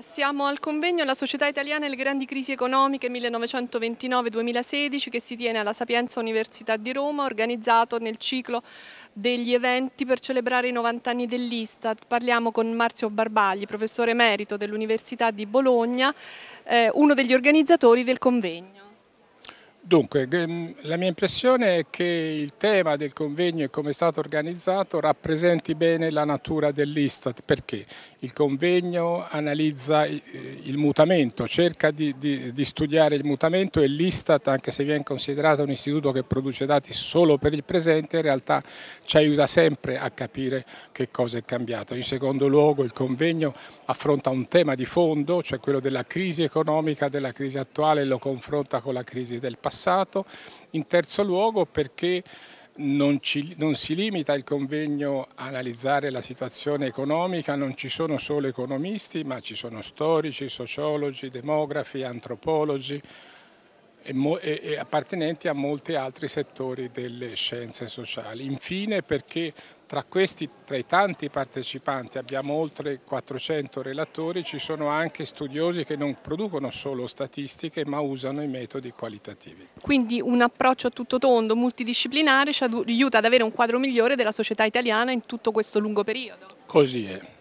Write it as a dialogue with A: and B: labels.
A: Siamo al convegno La società italiana e le grandi crisi economiche 1929-2016 che si tiene alla Sapienza Università di Roma, organizzato nel ciclo degli eventi per celebrare i 90 anni dell'Istat. Parliamo con Marzio Barbagli, professore emerito dell'Università di Bologna, eh, uno degli organizzatori del convegno.
B: Dunque, mm, la mia impressione è che il tema del convegno e come è stato organizzato rappresenti bene la natura dell'Istat, perché il convegno analizza eh, il mutamento, cerca di, di, di studiare il mutamento e l'Istat, anche se viene considerato un istituto che produce dati solo per il presente, in realtà ci aiuta sempre a capire che cosa è cambiato. In secondo luogo il convegno affronta un tema di fondo, cioè quello della crisi economica, della crisi attuale lo confronta con la crisi del passato. In terzo luogo perché non, ci, non, si limita il convegno a analizzare la situazione economica, non ci sono solo economisti, ma ci sono storici, sociologi, demografi, antropologi e, e, e appartenenti a molti altri settori delle scienze sociali. Infine perché tra questi, tra i tanti partecipanti, abbiamo oltre 400 relatori, ci sono anche studiosi che non producono solo statistiche ma usano i metodi qualitativi.
A: Quindi un approccio a tutto tondo, multidisciplinare, ci aiuta ad avere un quadro migliore della società italiana in tutto questo lungo periodo.
B: Così è.